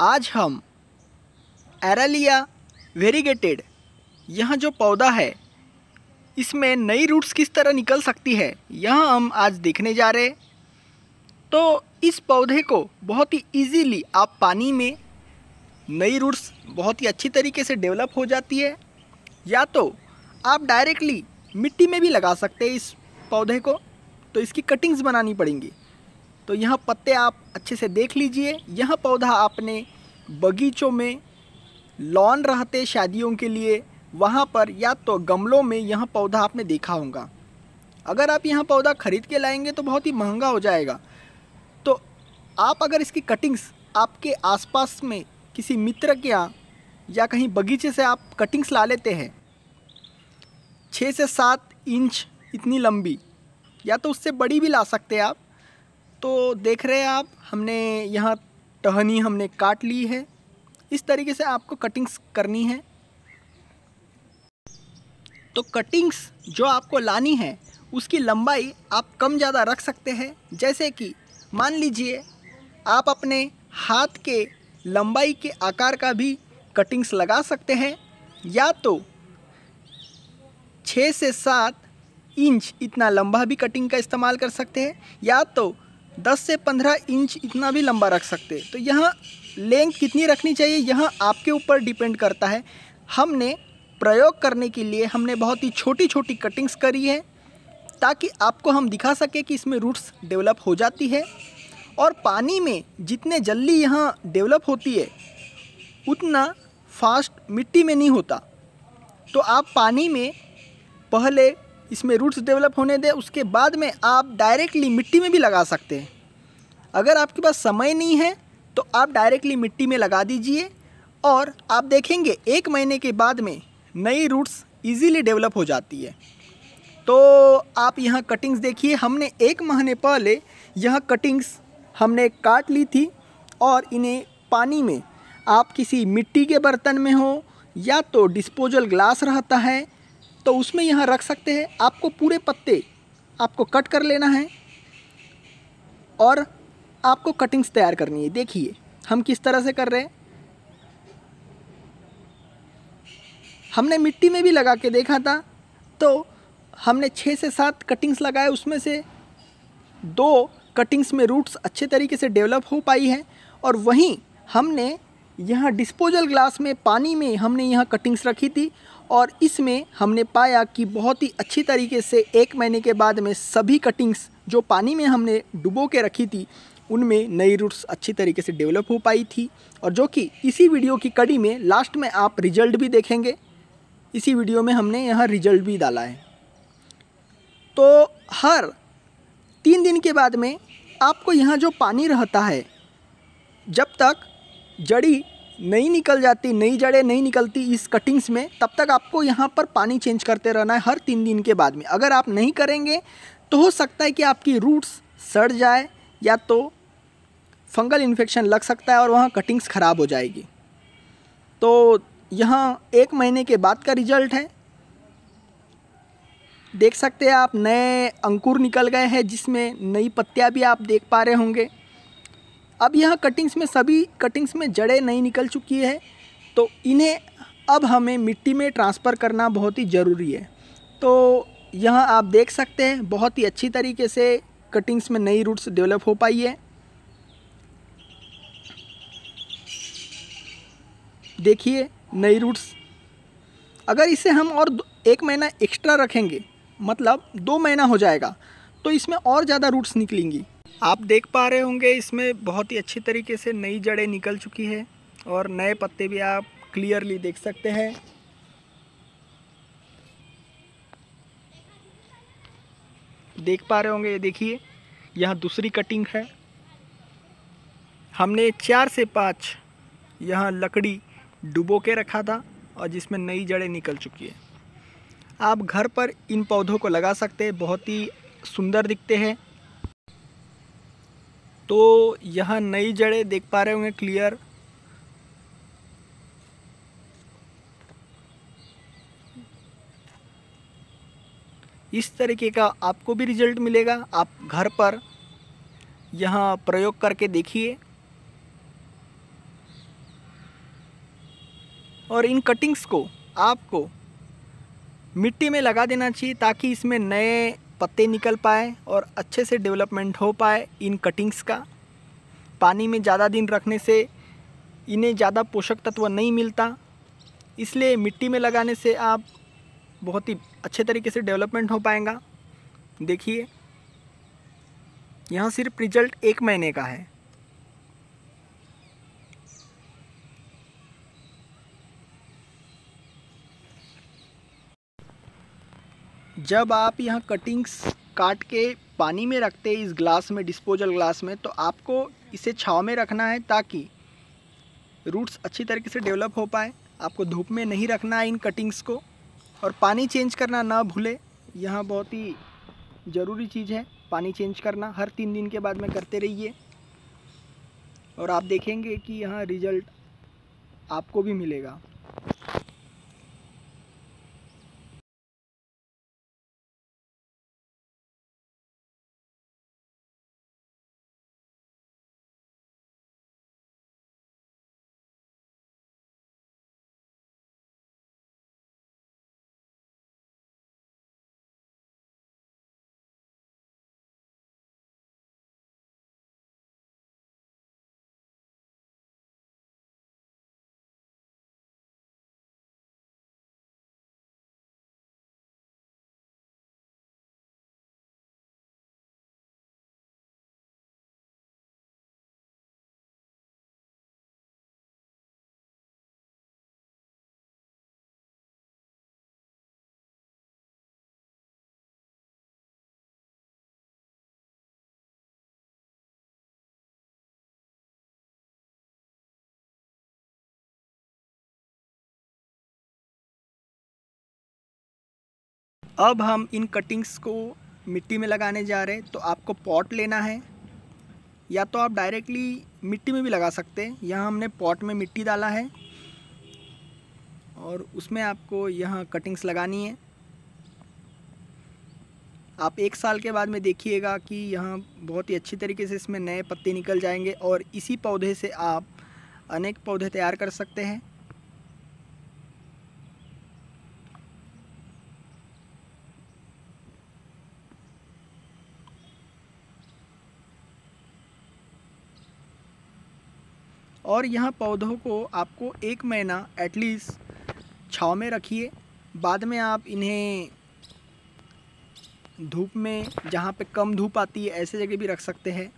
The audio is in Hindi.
आज हम एरालिया वेरीगेटेड यह जो पौधा है इसमें नई रूट्स किस तरह निकल सकती है यह हम आज देखने जा रहे तो इस पौधे को बहुत ही इजीली आप पानी में नई रूट्स बहुत ही अच्छी तरीके से डेवलप हो जाती है या तो आप डायरेक्टली मिट्टी में भी लगा सकते हैं इस पौधे को तो इसकी कटिंग्स बनानी पड़ेंगी तो यहाँ पत्ते आप अच्छे से देख लीजिए यह पौधा आपने बगीचों में लॉन रहते शादियों के लिए वहाँ पर या तो गमलों में यह पौधा आपने देखा होगा अगर आप यह पौधा ख़रीद के लाएंगे तो बहुत ही महंगा हो जाएगा तो आप अगर इसकी कटिंग्स आपके आसपास में किसी मित्र के यहाँ या कहीं बगीचे से आप कटिंग्स ला लेते हैं छः से सात इंच इतनी लंबी या तो उससे बड़ी भी ला सकते हैं आप तो देख रहे हैं आप हमने यहाँ टहनी हमने काट ली है इस तरीके से आपको कटिंग्स करनी है तो कटिंग्स जो आपको लानी है उसकी लंबाई आप कम ज़्यादा रख सकते हैं जैसे कि मान लीजिए आप अपने हाथ के लंबाई के आकार का भी कटिंग्स लगा सकते हैं या तो छः से सात इंच इतना लंबा भी कटिंग का इस्तेमाल कर सकते हैं या तो 10 से 15 इंच इतना भी लंबा रख सकते तो यहाँ लेंथ कितनी रखनी चाहिए यहाँ आपके ऊपर डिपेंड करता है हमने प्रयोग करने के लिए हमने बहुत ही छोटी छोटी कटिंग्स करी है ताकि आपको हम दिखा सकें कि इसमें रूट्स डेवलप हो जाती है और पानी में जितने जल्दी यहाँ डेवलप होती है उतना फास्ट मिट्टी में नहीं होता तो आप पानी में पहले इसमें रूट्स डेवलप होने दें उसके बाद में आप डायरेक्टली मिट्टी में भी लगा सकते हैं अगर आपके पास समय नहीं है तो आप डायरेक्टली मिट्टी में लगा दीजिए और आप देखेंगे एक महीने के बाद में नई रूट्स इजीली डेवलप हो जाती है तो आप यहाँ कटिंग्स देखिए हमने एक महीने पहले यह कटिंग्स हमने काट ली थी और इन्हें पानी में आप किसी मिट्टी के बर्तन में हो या तो डिस्पोजल ग्लास रहता है तो उसमें यहाँ रख सकते हैं आपको पूरे पत्ते आपको कट कर लेना है और आपको कटिंग्स तैयार करनी है देखिए हम किस तरह से कर रहे हैं हमने मिट्टी में भी लगा के देखा था तो हमने छः से सात कटिंग्स लगाए उसमें से दो कटिंग्स में रूट्स अच्छे तरीके से डेवलप हो पाई है और वहीं हमने यहाँ डिस्पोजल ग्लास में पानी में हमने यहाँ कटिंग्स रखी थी और इसमें हमने पाया कि बहुत ही अच्छी तरीके से एक महीने के बाद में सभी कटिंग्स जो पानी में हमने डुबो के रखी थी उनमें नई रूट्स अच्छी तरीके से डेवलप हो पाई थी और जो कि इसी वीडियो की कड़ी में लास्ट में आप रिजल्ट भी देखेंगे इसी वीडियो में हमने यहाँ रिजल्ट भी डाला है तो हर तीन दिन के बाद में आपको यहाँ जो पानी रहता है जब तक जड़ी नहीं निकल जाती नई जड़ें नहीं निकलती इस कटिंग्स में तब तक आपको यहाँ पर पानी चेंज करते रहना है हर तीन दिन के बाद में अगर आप नहीं करेंगे तो हो सकता है कि आपकी रूट्स सड़ जाए या तो फंगल इन्फेक्शन लग सकता है और वहाँ कटिंग्स ख़राब हो जाएगी तो यहाँ एक महीने के बाद का रिजल्ट है देख सकते हैं आप नए अंकुर निकल गए हैं जिसमें नई पत्तियाँ भी आप देख पा रहे होंगे अब यहाँ कटिंग्स में सभी कटिंग्स में जड़ें नहीं निकल चुकी है तो इन्हें अब हमें मिट्टी में ट्रांसफ़र करना बहुत ही ज़रूरी है तो यहाँ आप देख सकते हैं बहुत ही अच्छी तरीके से कटिंग्स में नई रूट्स डेवलप हो पाई है देखिए नई रूट्स अगर इसे हम और एक महीना एक्स्ट्रा रखेंगे मतलब दो महीना हो जाएगा तो इसमें और ज़्यादा रूट्स निकलेंगी आप देख पा रहे होंगे इसमें बहुत ही अच्छी तरीके से नई जड़ें निकल चुकी है और नए पत्ते भी आप क्लियरली देख सकते हैं देख पा रहे होंगे ये देखिए यहाँ दूसरी कटिंग है हमने चार से पाँच यहाँ लकड़ी डुबो के रखा था और जिसमें नई जड़ें निकल चुकी है आप घर पर इन पौधों को लगा सकते हैं बहुत ही सुंदर दिखते हैं तो यहाँ नई जड़ें देख पा रहे होंगे क्लियर इस तरीके का आपको भी रिजल्ट मिलेगा आप घर पर यहाँ प्रयोग करके देखिए और इन कटिंग्स को आपको मिट्टी में लगा देना चाहिए ताकि इसमें नए पत्ते निकल पाए और अच्छे से डेवलपमेंट हो पाए इन कटिंग्स का पानी में ज़्यादा दिन रखने से इन्हें ज़्यादा पोषक तत्व नहीं मिलता इसलिए मिट्टी में लगाने से आप बहुत ही अच्छे तरीके से डेवलपमेंट हो पाएगा देखिए यहाँ सिर्फ रिजल्ट एक महीने का है जब आप यहाँ कटिंग्स काट के पानी में रखते हैं इस ग्लास में डिस्पोजल ग्लास में तो आपको इसे छाव में रखना है ताकि रूट्स अच्छी तरीके से डेवलप हो पाए आपको धूप में नहीं रखना है इन कटिंग्स को और पानी चेंज करना ना भूले यह बहुत ही ज़रूरी चीज़ है पानी चेंज करना हर तीन दिन के बाद में करते रहिए और आप देखेंगे कि यहाँ रिजल्ट आपको भी मिलेगा अब हम इन कटिंग्स को मिट्टी में लगाने जा रहे हैं तो आपको पॉट लेना है या तो आप डायरेक्टली मिट्टी में भी लगा सकते हैं यहाँ हमने पॉट में मिट्टी डाला है और उसमें आपको यहाँ कटिंग्स लगानी है आप एक साल के बाद में देखिएगा कि यहाँ बहुत ही अच्छी तरीके से इसमें नए पत्ते निकल जाएंगे और इसी पौधे से आप अनेक पौधे तैयार कर सकते हैं और यहाँ पौधों को आपको एक महीना एटलीस्ट छाँव में रखिए बाद में आप इन्हें धूप में जहाँ पे कम धूप आती है ऐसे जगह भी रख सकते हैं